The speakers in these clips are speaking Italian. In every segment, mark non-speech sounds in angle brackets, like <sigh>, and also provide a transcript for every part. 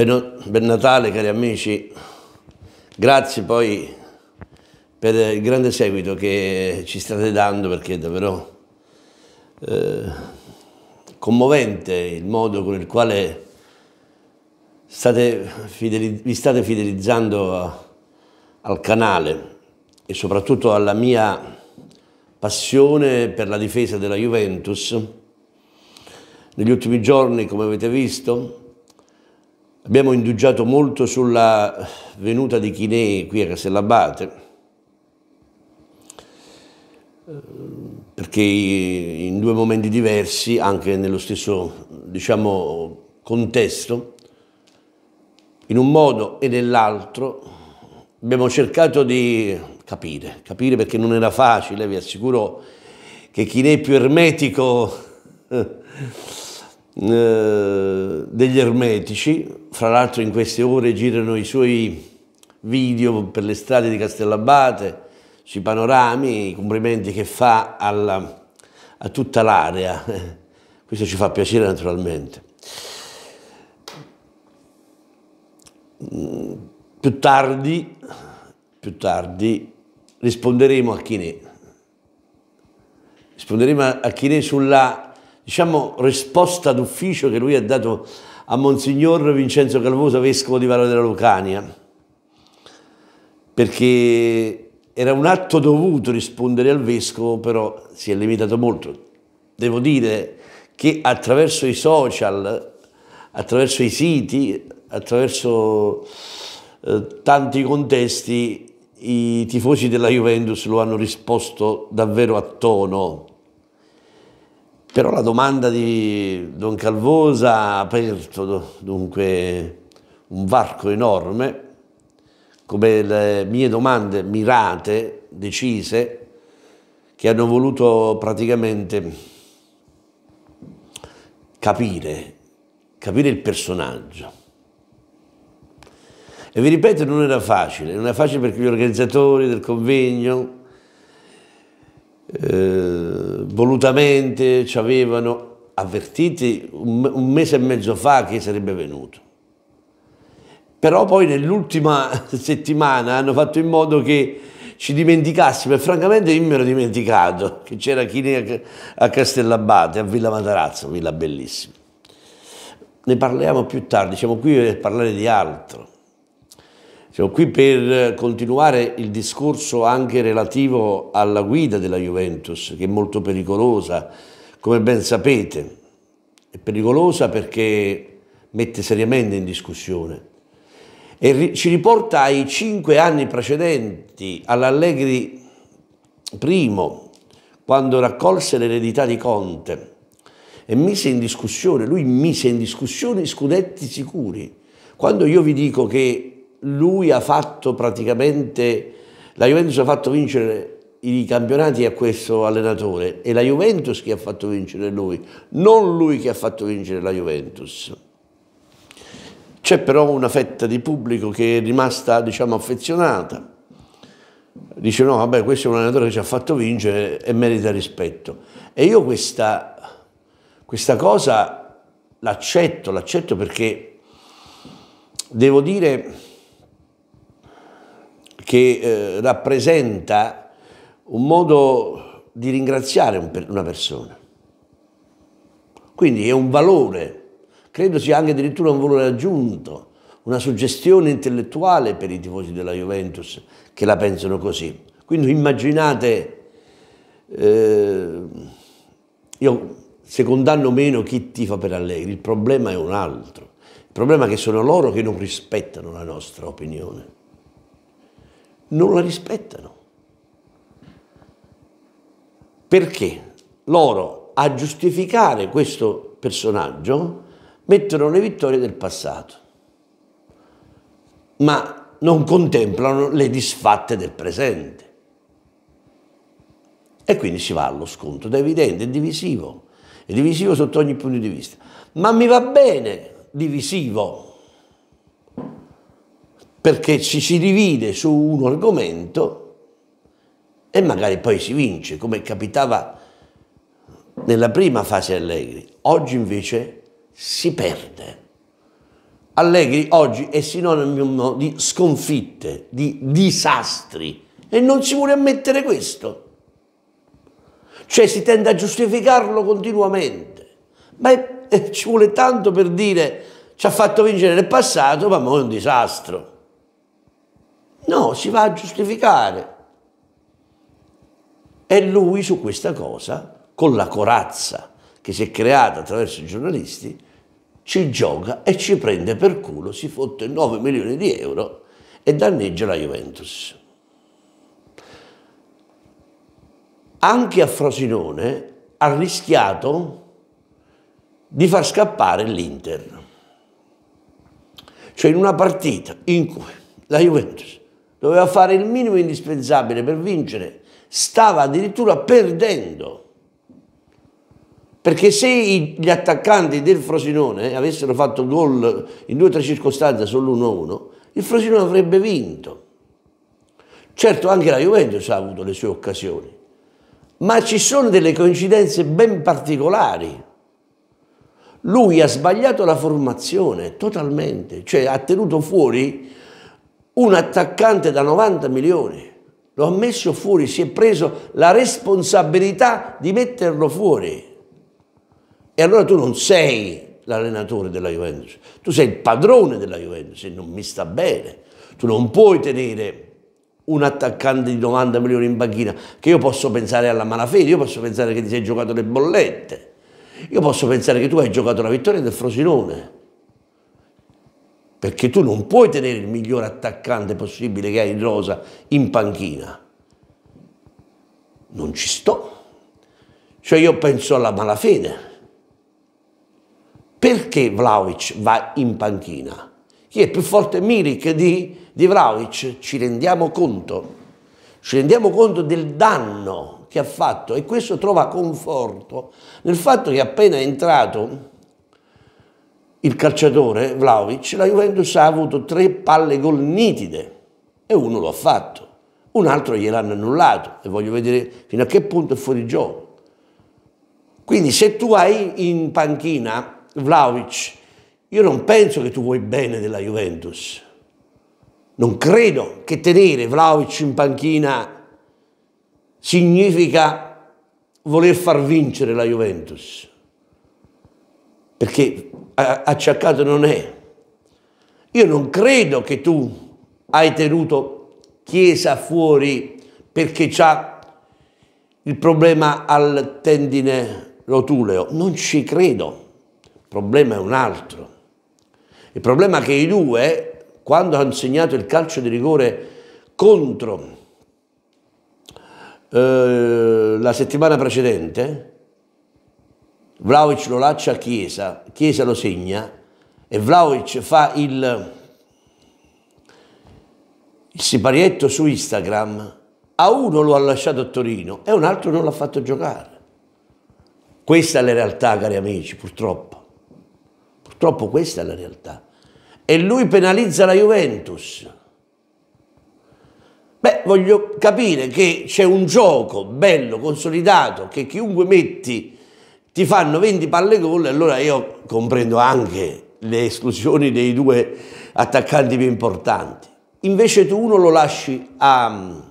Ben, Natale cari amici, grazie poi per il grande seguito che ci state dando perché è davvero eh, commovente il modo con il quale state vi state fidelizzando a, al canale e soprattutto alla mia passione per la difesa della Juventus. Negli ultimi giorni, come avete visto, Abbiamo indugiato molto sulla venuta di Chinè qui a Castellabate, perché in due momenti diversi, anche nello stesso diciamo, contesto, in un modo e nell'altro abbiamo cercato di capire, capire perché non era facile, vi assicuro che Chinè è più ermetico <laughs> Eh, degli ermetici, fra l'altro in queste ore girano i suoi video per le strade di Castellabate, sui panorami, i complimenti che fa alla, a tutta l'area. <laughs> Questo ci fa piacere naturalmente. Mm, più tardi, più tardi risponderemo a Chinè. Risponderemo a Chinè sulla diciamo, risposta d'ufficio che lui ha dato a Monsignor Vincenzo Calvoso, vescovo di Vallo della Lucania, perché era un atto dovuto rispondere al vescovo, però si è limitato molto. Devo dire che attraverso i social, attraverso i siti, attraverso eh, tanti contesti, i tifosi della Juventus lo hanno risposto davvero a tono però la domanda di Don Calvosa ha aperto dunque un varco enorme, come le mie domande mirate, decise, che hanno voluto praticamente capire, capire il personaggio. E vi ripeto, non era facile, non era facile perché gli organizzatori del convegno, eh, volutamente ci avevano avvertiti un, un mese e mezzo fa che sarebbe venuto. Però poi nell'ultima <laughs> settimana hanno fatto in modo che ci dimenticassimo e francamente io mi ero dimenticato che c'era chi a Castellabate, a Villa Matarazzo, villa bellissima. Ne parliamo più tardi, siamo qui per parlare di altro. Siamo qui per continuare il discorso anche relativo alla guida della Juventus, che è molto pericolosa, come ben sapete. È pericolosa perché mette seriamente in discussione e ci riporta ai cinque anni precedenti all'Allegri I, quando raccolse l'eredità di Conte e mise in discussione, lui mise in discussione scudetti sicuri. Quando io vi dico che lui ha fatto praticamente, la Juventus ha fatto vincere i campionati a questo allenatore, è la Juventus che ha fatto vincere lui, non lui che ha fatto vincere la Juventus. C'è però una fetta di pubblico che è rimasta, diciamo, affezionata. Dice no, vabbè, questo è un allenatore che ci ha fatto vincere e merita rispetto. E io questa, questa cosa l'accetto, l'accetto perché devo dire che eh, rappresenta un modo di ringraziare un una persona. Quindi è un valore, credo sia anche addirittura un valore aggiunto, una suggestione intellettuale per i tifosi della Juventus che la pensano così. Quindi immaginate, eh, io secondanno meno chi tifa per Allegri, il problema è un altro. Il problema è che sono loro che non rispettano la nostra opinione non la rispettano. Perché loro a giustificare questo personaggio mettono le vittorie del passato, ma non contemplano le disfatte del presente. E quindi si va allo scontro, è evidente, è divisivo, è divisivo sotto ogni punto di vista. Ma mi va bene divisivo, perché ci si divide su un argomento e magari poi si vince, come capitava nella prima fase Allegri. Oggi invece si perde. Allegri oggi è sinonimo di sconfitte, di disastri e non si vuole ammettere questo. Cioè si tende a giustificarlo continuamente. Ma è, è, ci vuole tanto per dire ci ha fatto vincere nel passato, ma è un disastro. No, si va a giustificare. E lui su questa cosa, con la corazza che si è creata attraverso i giornalisti, ci gioca e ci prende per culo, si fotte 9 milioni di euro e danneggia la Juventus. Anche a Frosinone ha rischiato di far scappare l'Inter. Cioè in una partita in cui la Juventus doveva fare il minimo indispensabile per vincere, stava addirittura perdendo. Perché se gli attaccanti del Frosinone avessero fatto gol in due o tre circostanze sull1 1-1, il Frosinone avrebbe vinto. Certo anche la Juventus ha avuto le sue occasioni, ma ci sono delle coincidenze ben particolari. Lui ha sbagliato la formazione totalmente, cioè ha tenuto fuori un attaccante da 90 milioni, lo ha messo fuori, si è preso la responsabilità di metterlo fuori. E allora tu non sei l'allenatore della Juventus, tu sei il padrone della Juventus e non mi sta bene. Tu non puoi tenere un attaccante di 90 milioni in banchina, che io posso pensare alla malafede, io posso pensare che ti sei giocato le bollette, io posso pensare che tu hai giocato la vittoria del Frosinone, perché tu non puoi tenere il miglior attaccante possibile che hai in rosa in panchina. Non ci sto. Cioè io penso alla malafede. Perché Vlaovic va in panchina? Chi è più forte Milik di, di Vlaovic? Ci rendiamo conto. Ci rendiamo conto del danno che ha fatto e questo trova conforto nel fatto che appena è entrato il calciatore Vlaovic, la Juventus ha avuto tre palle gol nitide e uno lo ha fatto, un altro gliel'hanno annullato e voglio vedere fino a che punto è fuori gioco. Quindi se tu hai in panchina Vlaovic, io non penso che tu vuoi bene della Juventus. Non credo che tenere Vlaovic in panchina significa voler far vincere la Juventus. Perché acciaccato non è. Io non credo che tu hai tenuto Chiesa fuori perché c'ha il problema al tendine rotuleo. Non ci credo. Il problema è un altro. Il problema è che i due, quando hanno segnato il calcio di rigore contro eh, la settimana precedente, Vlaovic lo lascia a Chiesa, Chiesa lo segna e Vlaovic fa il, il siparietto su Instagram, a uno lo ha lasciato a Torino e un altro non l'ha fatto giocare. Questa è la realtà, cari amici, purtroppo. Purtroppo questa è la realtà. E lui penalizza la Juventus. Beh, voglio capire che c'è un gioco bello, consolidato, che chiunque metti ti fanno 20 palle gol allora io comprendo anche le esclusioni dei due attaccanti più importanti. Invece tu uno lo lasci a,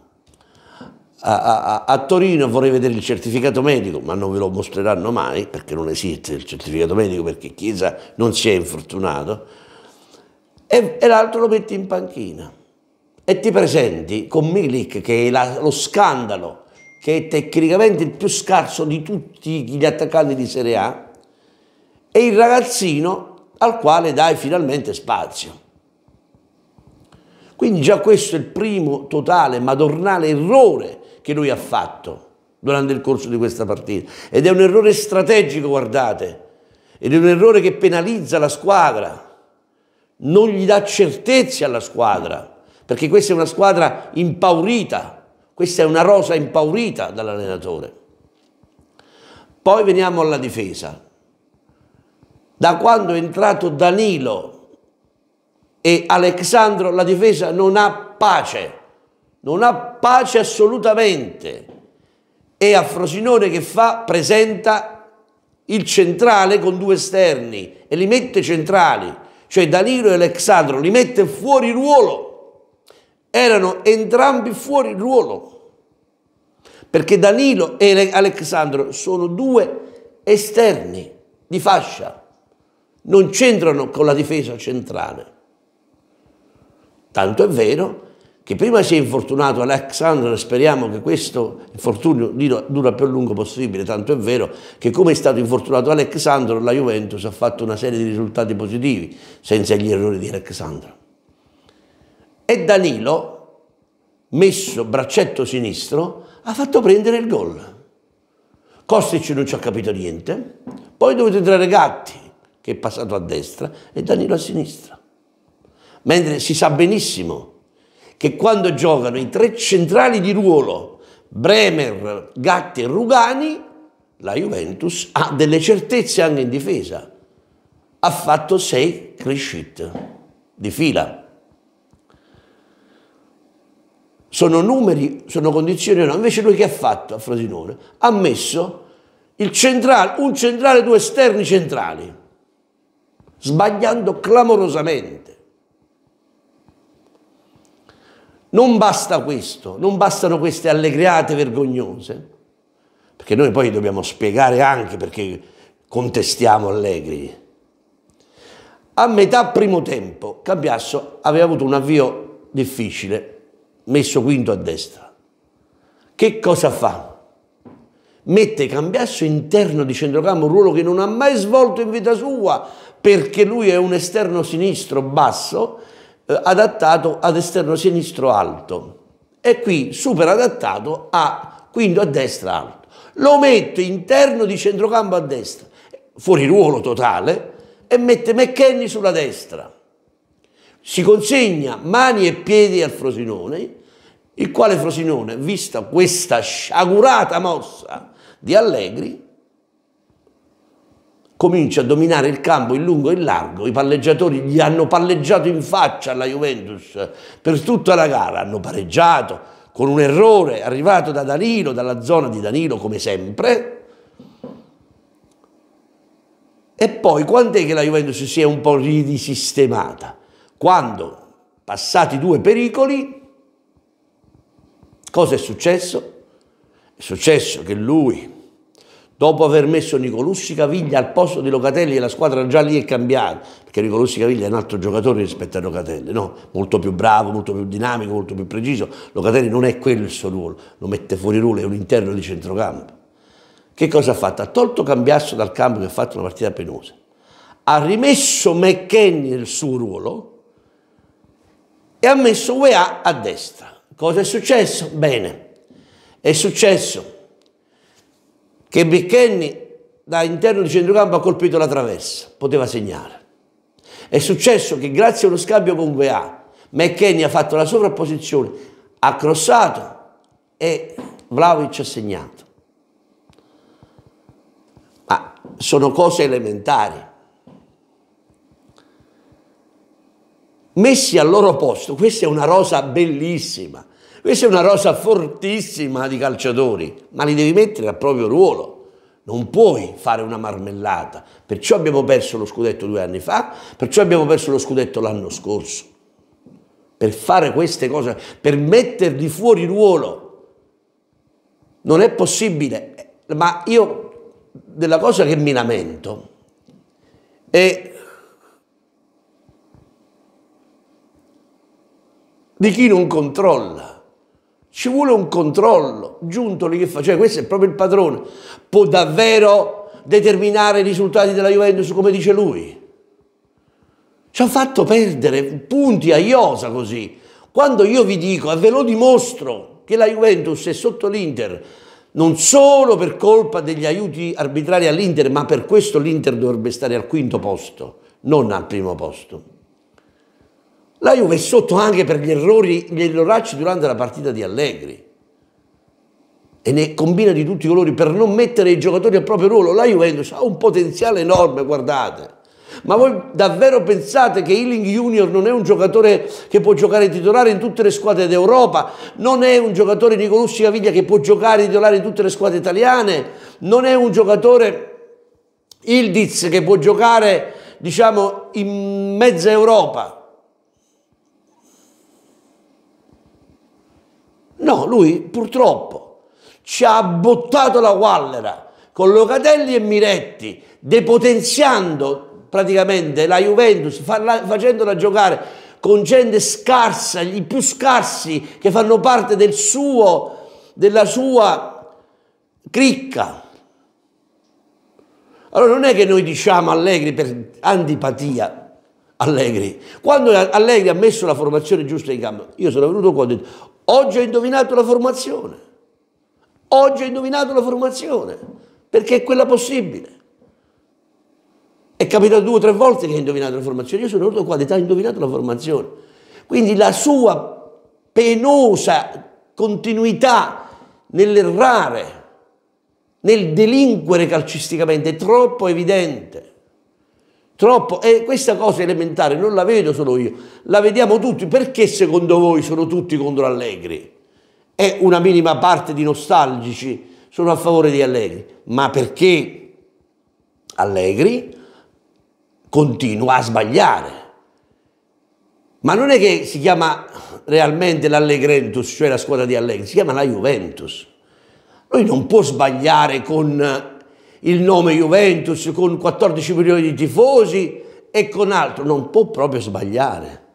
a, a, a, Torino vorrei vedere il certificato medico, ma non ve lo mostreranno mai perché non esiste il certificato medico perché Chiesa non si è infortunato. E, e l'altro lo metti in panchina e ti presenti con Milik che è la, lo scandalo che è tecnicamente il più scarso di tutti gli attaccanti di Serie A, e il ragazzino al quale dai finalmente spazio. Quindi già questo è il primo totale, madornale errore che lui ha fatto durante il corso di questa partita. Ed è un errore strategico, guardate, ed è un errore che penalizza la squadra, non gli dà certezze alla squadra, perché questa è una squadra impaurita, questa è una rosa impaurita dall'allenatore. Poi veniamo alla difesa. Da quando è entrato Danilo e Alexandro la difesa non ha pace, non ha pace assolutamente. E a Frosinone che fa presenta il centrale con due esterni e li mette centrali, cioè Danilo e Alexandro li mette fuori ruolo erano entrambi fuori ruolo. Perché Danilo e Alessandro sono due esterni di fascia, non c'entrano con la difesa centrale. Tanto è vero che prima si è infortunato Alexandro, speriamo che questo infortunio dura il più a lungo possibile, tanto è vero che come è stato infortunato Alexandro, la Juventus ha fatto una serie di risultati positivi senza gli errori di Alexandro e Danilo, messo braccetto sinistro, ha fatto prendere il gol. Kostic non ci ha capito niente, poi dovete entrare Gatti, che è passato a destra, e Danilo a sinistra. Mentre si sa benissimo che quando giocano i tre centrali di ruolo, Bremer, Gatti e Rugani, la Juventus ha delle certezze anche in difesa. Ha fatto sei crescite di fila. sono numeri, sono condizioni no. Invece lui che ha fatto a Frosinone? Ha messo centrale, un centrale, due esterni centrali, sbagliando clamorosamente. Non basta questo, non bastano queste allegriate vergognose, perché noi poi dobbiamo spiegare anche perché contestiamo Allegri. A metà primo tempo Cambiasso aveva avuto un avvio difficile, messo quinto a destra. Che cosa fa? Mette Cambiasso interno di centrocampo, un ruolo che non ha mai svolto in vita sua, perché lui è un esterno sinistro basso, eh, adattato ad esterno sinistro alto. E qui super adattato a quinto a destra alto. Lo mette interno di centrocampo a destra, fuori ruolo totale, e mette McKenny sulla destra si consegna mani e piedi al Frosinone il quale Frosinone, vista questa sciagurata mossa di Allegri, comincia a dominare il campo in lungo e in largo, i palleggiatori gli hanno palleggiato in faccia alla Juventus per tutta la gara, hanno pareggiato con un errore arrivato da Danilo, dalla zona di Danilo come sempre, e poi quando che la Juventus si è un po' ridisistemata? Quando, passati due pericoli, Cosa è successo? È successo che lui, dopo aver messo Nicolussi Caviglia al posto di Locatelli, e la squadra già lì è cambiata, perché Nicolussi Caviglia è un altro giocatore rispetto a Locatelli, no? molto più bravo, molto più dinamico, molto più preciso. Locatelli non è quello il suo ruolo, lo mette fuori ruolo, è un interno di centrocampo. Che cosa ha fatto? Ha tolto Cambiasso dal campo che ha fatto una partita penosa. Ha rimesso McKenny nel suo ruolo e ha messo UEA a destra. Cosa è successo? Bene, è successo che Bricchenni da interno di centrocampo ha colpito la traversa, poteva segnare. È successo che grazie a uno scambio con Guea, McKenny ha fatto la sovrapposizione, ha crossato e Vlaovic ha segnato. Ma sono cose elementari. messi al loro posto, questa è una rosa bellissima, questa è una rosa fortissima di calciatori, ma li devi mettere al proprio ruolo. Non puoi fare una marmellata. Perciò abbiamo perso lo scudetto due anni fa, perciò abbiamo perso lo scudetto l'anno scorso. Per fare queste cose, per metterli fuori ruolo. Non è possibile. Ma io della cosa che mi lamento è di chi non controlla. Ci vuole un controllo, Giuntoli che fa, cioè questo è proprio il padrone, può davvero determinare i risultati della Juventus come dice lui. Ci ha fatto perdere punti a Iosa così. Quando io vi dico, e ve lo dimostro, che la Juventus è sotto l'Inter, non solo per colpa degli aiuti arbitrari all'Inter, ma per questo l'Inter dovrebbe stare al quinto posto, non al primo posto. La Juve è sotto anche per gli errori, gli erroracci durante la partita di Allegri. E ne combina di tutti i colori per non mettere i giocatori al proprio ruolo. La Juventus ha un potenziale enorme, guardate. Ma voi davvero pensate che Ealing Junior non è un giocatore che può giocare titolare in tutte le squadre d'Europa? Non è un giocatore Nicolussi Caviglia che può giocare titolare in tutte le squadre italiane? Non è un giocatore Ildiz che può giocare, diciamo, in mezza Europa? No, lui purtroppo ci ha bottato la Wallera con Locatelli e Miretti, depotenziando praticamente la Juventus, facendola giocare con gente scarsa, gli più scarsi che fanno parte del suo, della sua cricca. Allora non è che noi diciamo Allegri per antipatia, Allegri. Quando Allegri ha messo la formazione giusta in campo, io sono venuto qua e ho detto Oggi ho indovinato la formazione. Oggi ho indovinato la formazione, perché è quella possibile. È capitato due o tre volte che ha indovinato la formazione. Io sono venuto qua ha indovinato la formazione. Quindi la sua penosa continuità nell'errare, nel delinquere calcisticamente è troppo evidente. Troppo, e questa cosa elementare non la vedo solo io, la vediamo tutti. Perché secondo voi sono tutti contro Allegri? È una minima parte di nostalgici sono a favore di Allegri, ma perché Allegri continua a sbagliare. Ma non è che si chiama realmente l'Allegrentus, cioè la squadra di Allegri, si chiama la Juventus. Lui non può sbagliare con il nome Juventus con 14 milioni di tifosi e con altro, non può proprio sbagliare.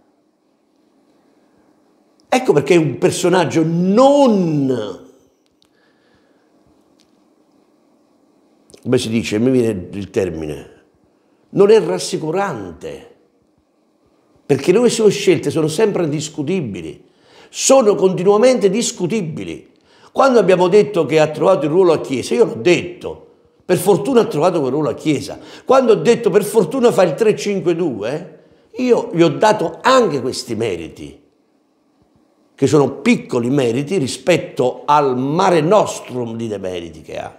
Ecco perché è un personaggio non, come si dice, mi viene il termine, non è rassicurante, perché le sue scelte sono sempre discutibili, sono continuamente discutibili. Quando abbiamo detto che ha trovato il ruolo a Chiesa, io l'ho detto, per fortuna ha trovato quel ruolo a Chiesa. Quando ho detto per fortuna fa il 3-5-2, io gli ho dato anche questi meriti, che sono piccoli meriti rispetto al mare nostrum di demeriti che ha.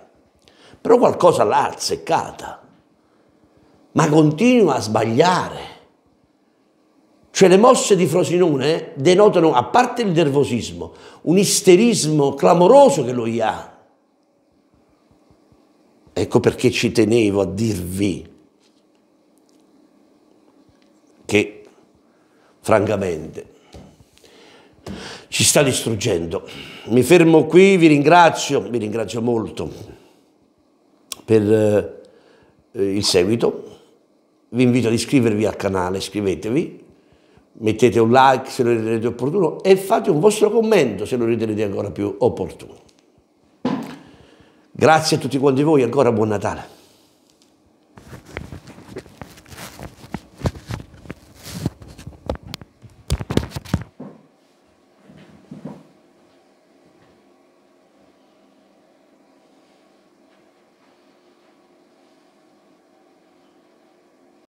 Però qualcosa l'ha azzeccata, ma continua a sbagliare. Cioè le mosse di Frosinone denotano, a parte il nervosismo, un isterismo clamoroso che lui ha Ecco perché ci tenevo a dirvi che, francamente, ci sta distruggendo. Mi fermo qui, vi ringrazio, vi ringrazio molto per eh, il seguito. Vi invito ad iscrivervi al canale, iscrivetevi, mettete un like se lo ritenete opportuno e fate un vostro commento se lo ritenete ancora più opportuno. Grazie a tutti quanti voi, ancora buon Natale.